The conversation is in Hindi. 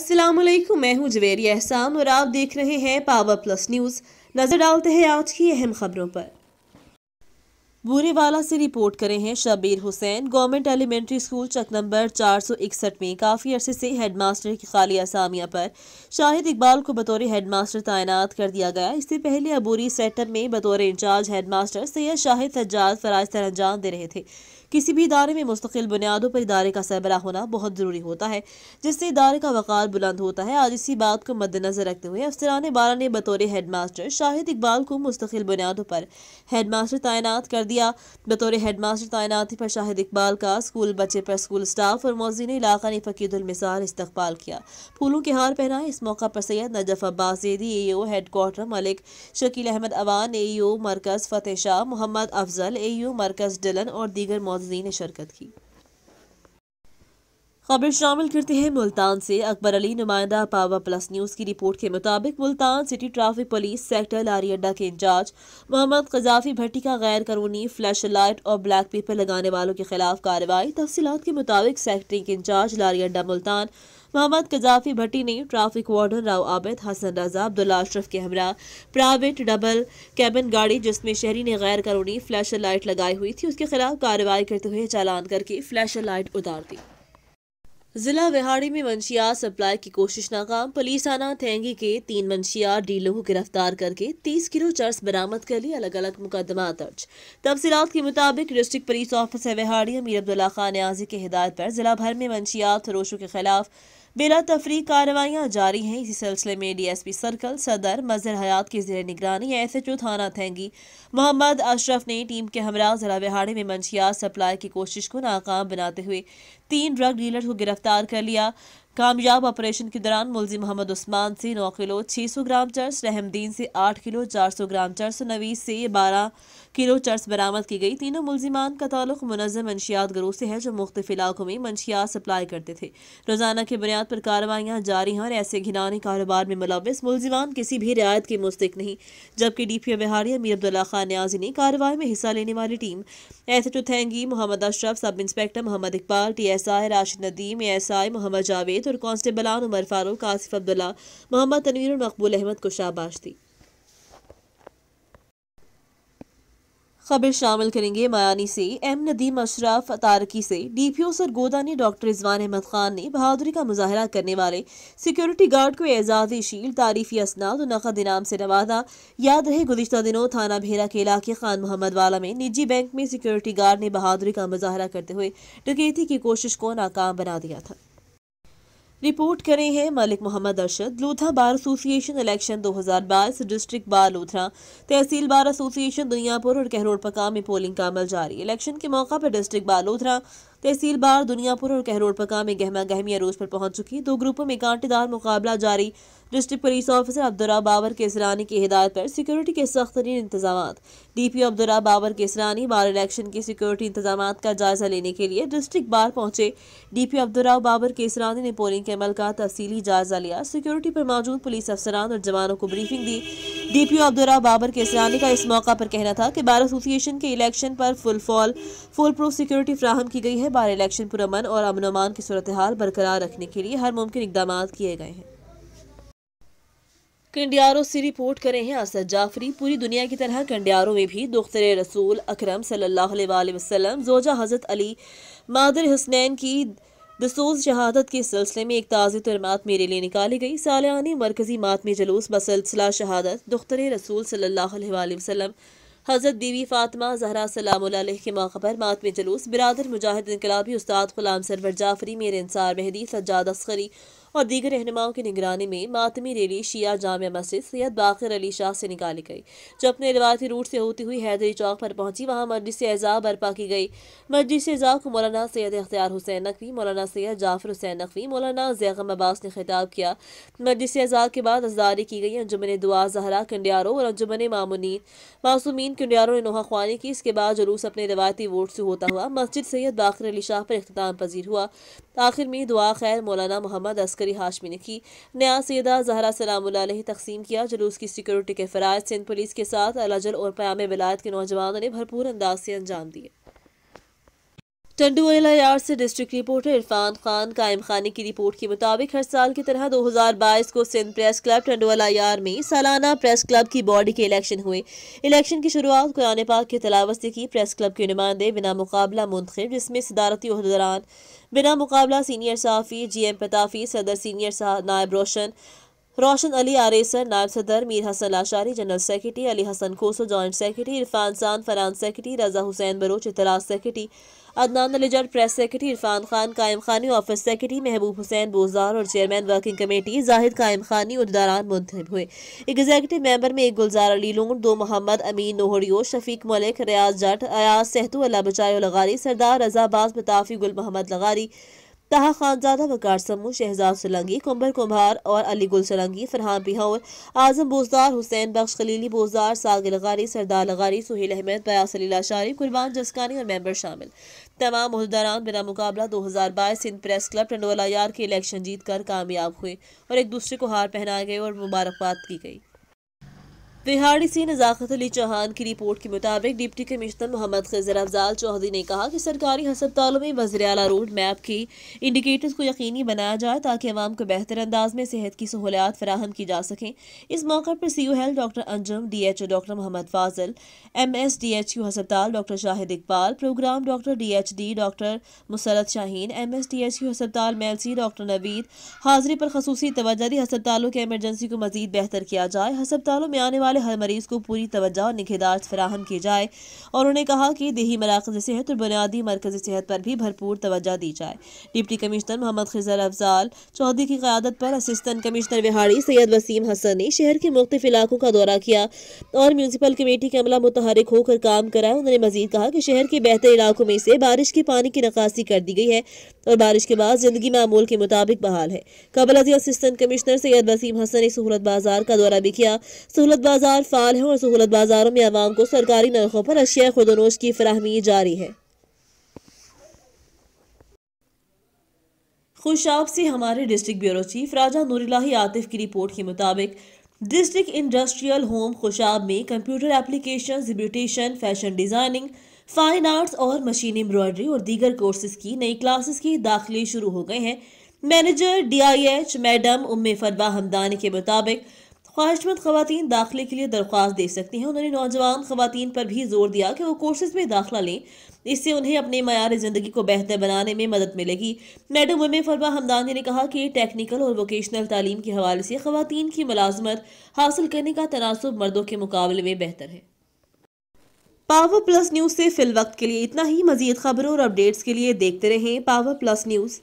अस्सलाम वालेकुम मैं हूं जवेरी एहसान और आप देख रहे हैं पावर प्लस न्यूज़ नज़र डालते हैं आज की अहम खबरों पर बूरेवाला से रिपोर्ट करे हैं Shabbir Hussain government elementary school Chak number 461 में काफ़ी अरसे से हेडमास्टर की खाली असामिया पर शाहिद इकबाल को बतौर हेडमास्टर तैनात कर दिया गया इससे पहले अबूरी सेक्टर में बतौर इंचार्ज हेडमास्टर सैयद शाहिद सज्जाद फराज तरंजाम दे रहे थे किसी भी इदारे में मुस्तकिल बुनियादों पर इदारे का सरबरा होना बहुत ज़रूरी होता है जिससे इदारे का वक़ार बुलंद होता है आज इसी बात को मद्देनजर रखते हुए अफसरान बारा ने बतौर हेड मास्टर शाहिद इकबाल को मुस्तकिल बुनियादों पर हेड मास्टर तैनात कर दिया बतौर हेड मास्टर तैनाती पर शाहिद इकबाल का स्कूल बच्चे पर स्कूल स्टाफ और मौजीन इलाका ने फ़कीदुलमिसार इस्तकबाल किया फूलों के हार पहनाए इस मौका पर Syed Najaf Abbas Zaidi A O headquarter Malik Shakeel Ahmed Awan ए मरकज़ फ़तेह शाह मोहम्मद अफजल ए मरकज़ डलन और दीगर मौजूद कागजी ने शिरकत की खबर शामिल करते हैं मुल्तान से अकबर अली नुमाइंदा पावा प्लस न्यूज़ की रिपोर्ट के मुताबिक Multan city traffic police sector Lari Adda के इंचार्ज मोहम्मद कजाफी भट्टी का गैर कानूनी फ्लैश लाइट और ब्लैक पेपर लगाने वालों के खिलाफ कार्रवाई तफसीत के मुताबिक सेक्टर के इंचार्ज लारी अड्डा मुल्तान मोहम्मद कजाफी भट्टी ने ट्रैफिक वार्डन राव आबिद हसन रजा अब्दुल्ला अशरफ के हमरा प्राइवेट डबल कैबिन गाड़ी जिसमें शहरी ने गैर कानूनी फ्लैशर लाइट लगाई हुई थी उसके खिलाफ कार्रवाई करते हुए चालान करके फ्लैशर लाइट उतार दी जिला विहाड़ी में मंशियात सप्लाई की कोशिश नाकाम पुलिस थाना थेंगी के तीन मंशियात डीलों को गिरफ्तार करके तीस किलो चर्स बरामद कर लिए अलग अलग मुकदमा दर्ज तफसीत के मुताबिक डिस्ट्रिक्ट पुलिस ऑफिसर विहाड़ी अमीर अब्दुल्ला खान न्याजी की हिदायत पर जिला भर में मंशियात फरोशों के खिलाफ बिला तफरी कार्रवाइयाँ जारी हैं इसी सिलसिले में डीएसपी सर्कल सदर मजर हयात की जेर निगरानी एस एच ओ थाना थेंगी मोहम्मद अशरफ ने टीम के हमरा जरा बिहाड़ी में मंशियात सप्लाई की कोशिश को नाकाम बनाते हुए तीन ड्रग डीलर को गिरफ्तार कर लिया कामयाब ऑपरेशन के दौरान मुलजिम मोहम्मद उस्मान से नौ किलो छः सौ ग्राम चर्स रहमदीन से आठ किलो चार सौ ग्राम चर्स नवीस से बारह किलो चर्स बरामद की गई तीनों मुलजिमान का ताल्लुक मुनजम मनशियात गरोह से है जो मुख्तफ इलाकों में मनशियात सप्लाई करते थे रोजाना की बुनियाद पर कार्रवाइयाँ जारी हैं और ऐसे घिनाने कारोबार में मुलविस मुलजिमान किसी भी रियायत के मुस्तक नहीं जबकि डी पी ओ बिहारी अमीर अब्दुल्ला खान न्याजी ने कार्रवाई में हिस्सा लेने वाली टीम एस एच ओ थैंगी Muhammad Ashraf sub inspector Muhammad Iqbal T S I Rashid Nadeem A S I Muhammad Javed समेत और कांस्टेबल आन उमर फारूक आसिफ अब्दुल्ला मोहम्मद तनवीर और मकबूल अहमद को शाबाश दी खबर शामिल करेंगे मायानी से एम नदीम अशराफ तारकी से डीपीओ सरगोदा ने डॉक्टर रिजवान अहमद खान ने बहादुरी का मुजाहरा करने वाले सिक्योरिटी गार्ड को एजाज शील तारीफी असनाद और नकद इनाम से नवाजा याद रहे गुजशत दिनों थाना भेरा के इलाके खान मोहम्मद वाला में निजी बैंक में सिक्योरिटी गार्ड ने बहादुरी का मुजाहरा करते हुए डकैती की कोशिश को नाकाम बना दिया था रिपोर्ट करे हैं Malik Muhammad Arshad Lodhran bar association election 2022 district bar Lodhran तहसील बार एसोसिएशन दुनियापुर और कहरोड़ पका में पोलिंग का अमल जारी इलेक्शन के मौका पर डिस्ट्रिक्ट बार लोथरा तहसील बार दुनियापुर और कहरोड़ पका में गहमा गहमी अरूज पर पहुंच चुकी दो ग्रुपों में कांटेदार मुकाबला जारी district police officer Abdullah Babar Kaisrani की हिदायत पर सिक्योरिटी के सख्त तरीन इंतजाम DPO Abdullah Babar Kaisrani bar election के सिक्योरिटी इंतजाम का जायजा लेने के लिए डिस्ट्रिक्ट बार पहुंचे डीपीओ अब्दुल्ला बाबर केसरानी ने पोलिंग के अमल का तफसीली जायजा लिया सिक्योरिटी पर मौजूद पुलिस अफसरान और जवानों को ब्रीफिंग दी डीपीओ अब्दुल्ला बाबर केसरानी का इस मौका पर कहना था कि बार एसोसिएशन के इलेक्शन पर full fall foolproof security फ्राहम की गई है बार इलेक्शन पुरमन और अमन अमान की सूरत हाल बरकरार रखने के लिए हर मुमकिन इकदाम किए गए हैं कंडियारों से रिपोर्ट करें हैं असद जाफरी पूरी दुनिया की तरह कंडियारों में भी दुख्तर रसूल अक्रम सल्लल्लाहु जोजा हज़रत अली मादर हसनैन की दसूस शहादत के सिलसिले में एक ताज़ तरमात मेरे लिए निकाली गई सालाना मरकजी मातमी जलूस बसलसला शहादत दुख्तर रसूल सल्ला वसलम हज़रत बीवी फातमा जहरा सलाम के माखबर मात में जलूस बिरदर मुजाहिद इनकलाबी उस्ताद गुलाम सरवर जाफरी मेरे इंसार मेहदी सज्जाद असकरी और दीगर रहनुमाओं की निगरानी में मातमी रैली शिया जामिया मस्जिद सैयद बाकर अली शाह से निकाली गई जो अपने रिवायती रूट से होती हुई हैदरी चौक पर पहुंची वहाँ मस्जिद एज़ा बर्पा की गई मस्जिद से एज़ा को मौलाना सैयद अख्तियार हुसैन नकवी मौलाना सैयद जाफर हुसैन नकवी मौलाना जैगम अब्बास ने खिताब किया मस्जिद एजाब के बाद अजदारी की गई अंजुमन दुआ जहरा कंडियारों और अंजुमन मामुनीन मासूमीन कंडियारों ने नोहा खुवानी की इसके बाद जुलूस अपने रिवायती वोट से होता हुआ मस्जिद सैयद बाकर अली शाह पर अख्ताम पजीर हुआ आखिर में दुआ खैर मौलाना मोहम्मद असक अस्करी हाशमी ने की नया सैदा जहरा सलाम तकसीम किया जुलूस की सिक्योरिटी के फ़राज सिंध पुलिस के साथ अलाजल और प्याम विलायत के नौजवानों ने भरपूर अंदाज से अंजाम दिए टंडूअला यार से डिस्ट्रिक्ट रिपोर्टर इरफान खान कायम खानी की रिपोर्ट के मुताबिक हर साल की तरह 2022 को सिंध प्रेस क्लब टंडूअला यार में सालाना प्रेस क्लब की बॉडी के इलेक्शन हुए इलेक्शन की शुरुआत कुरान पाक के तलावत से की प्रेस क्लब के नुमाइंदे बिना मुकाबला मुंतब जिसमें सदारती अहदरान बिना मुकाबला सीनियर सहाफ़ी जी एम पताफ़ी सदर सीनियर नायब रोशन रोशन अली आरेसर नायब सदर Mir Hasan Lashari general secretary Ali Hasan Khoso joint secretary Irfan सान फरान सेक्रेटरी रजा हुसैन बरोच इतराज सेक्रेटरी अदनान अलीजट प्रेस सेक्रेटरी इरफान खान कायम खानी ऑफिस सेक्रेटरी महबूब हुसैन बोजार और चेयरमैन वर्किंग कमेटी जाहिद कायम खानी उदारान मुंतब हुए एग्जीक्यूटिव मेंबर में एक गुलजार अली लून दो मोहम्मद अमीन नोहड़ियो शफीक मलिक रियाज जट अयाज सहतू अला बचाय लगारी सरदार रजा बाज बताफी गुल मोहम्मद लगारी तहा खानजादा वकार समू शहजाद सलंगी कुंबर कुम्हार और अली गुल सलंगी फरहान पिहाउर आजम बोजदार हुसैन बख्श खलीली बोजदार सागिल गारी सरदार लगारी सुहेल अहमद बयास अली शारी कुरबान जसकानी और मेम्बर शामिल तमाम अहदेदारान बिना मुकाबला दो हज़ार बाईस सिंध प्रेस क्लब टंडोला यार के इलेक्शन जीत कर कामयाब हुए और एक दूसरे को हार पहनाए गए और मुबारकबाद की गई तिहाड़ी से नजाकत अली चौहान की रिपोर्ट के मुताबिक डिप्टी कमिश्नर मोहम्मद खजर अफजाल चौधरी ने कहा कि सरकारी हस्पतालों में वजर अला रोड मैप की इंडिकेटर्स को यकीनी बनाया जाए ताकि आवाम को बेहतर अंदाज में सेहत की सहूलियात फराहम की जा सकें इस मौके पर C U health doctor Anjum D H O doctor Muhammad Fazal M S D H U हस्पताल doctor Shahid Iqbal program doctor D H D doctor Musarrat Shaheen M S D H U हस्पताल मेलसी डॉक्टर नवीद हाजिरी पर खसूस तोज्जा दी हस्पतालों के एमरजेंसी को मजीद बेहतर किया जाए हस्पतालों में आने वाले वाले हर मरीज को पूरी तवज्जो और निगहदाश्त फराहम की जाए और उन्होंने कहा कि देही मराकज सेहत और बुनियादी मरकज सेहत पर भी भरपूर तवज्जो दी जाए डिप्टी कमिश्नर मोहम्मद खजर अफजाल चौधरी की क्यादत पर असिस्टेंट कमिश्नर बिहारी सैयद वसीम हसन ने शहर के मुख्तफ इलाकों का दौरा किया और म्यूनसिपल कमेटी के अमला मुतहरक होकर काम कराया उन्होंने मजीद कहा कि शहर के बेहतर इलाकों में से बारिश के पानी की निकासी कर दी गई है और बारिश के बाद जिंदगी मामूल के मुताबिक बहाल है कबल असिस्टेंट कमिश्नर सैयद वसीम हसन ने सहूलत बाजार का दौरा भी किया सहूलत बाजार बाजार फाल हैं और सहूलत बाजारों में आवाम को सरकारी नरखों पर अशिया खुदनोश की फराहमी जारी है खुशाब से हमारे डिस्ट्रिक्ट ब्यूरो चीफ राजा नूरलाही आतिफ की रिपोर्ट के मुताबिक डिस्ट्रिक्ट इंडस्ट्रियल होम खुशाब में computer application beautician fashion designing fine arts और मशीन एम्ब्रॉयडरी और दीगर कोर्सेज की नई क्लासेस के दाखिले शुरू हो गए हैं manager DIH madam Umme Farwa Hamdani के मुताबिक ख्वाहिशमंद खातन दाखिले के लिए दरख्वास्त दे सकती हैं उन्होंने नौजवान खुवान पर भी जोर दिया कि वो कोर्सेज में दाखिला लें इससे उन्हें अपने मैार ज़िंदगी को बेहतर बनाने में मदद मिलेगी मैडम उम फरमा हमदानी ने कहा कि टेक्निकल और वोकेशनल तालीम के हवाले से खुवान की मुलाजमत हासिल करने का तनासब मर्दों के मुकाबले में बेहतर है पावर प्लस न्यूज़ से फिल वक्त के लिए इतना ही मजीद खबरों और अपडेट्स के लिए देखते रहें पावर प्लस न्यूज़